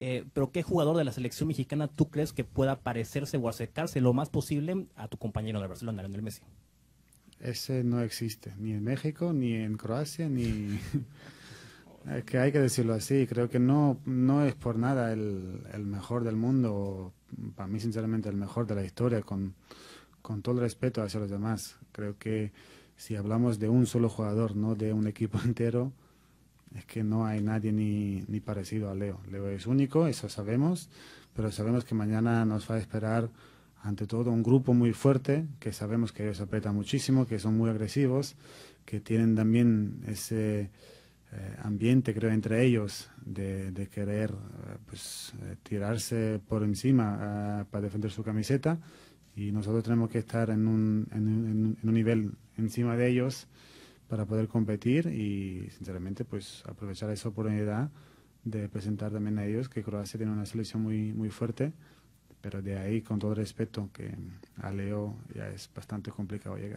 Eh, pero ¿qué jugador de la selección mexicana tú crees que pueda parecerse o acercarse lo más posible a tu compañero de Barcelona, Lionel Messi? Ese no existe, ni en México, ni en Croacia, ni... Eh, que hay que decirlo así, creo que no, no es por nada el, mejor del mundo, para mí sinceramente el mejor de la historia, con, con todo el respeto hacia los demás. Creo que si hablamos de un solo jugador, no de un equipo entero, es que no hay nadie ni, ni parecido a Leo. Leo es único, eso sabemos, pero sabemos que mañana nos va a esperar ante todo un grupo muy fuerte, que sabemos que ellos apretan muchísimo, que son muy agresivos, que tienen también ese eh, ambiente, creo, entre ellos de, querer eh, pues, eh, tirarse por encima para defender su camiseta y nosotros tenemos que estar en un, en un nivel encima de ellos para poder competir y sinceramente pues aprovechar esa oportunidad de presentar también a ellos que Croacia tiene una selección muy, muy fuerte, pero de ahí con todo respeto que a Leo ya es bastante complicado llegar.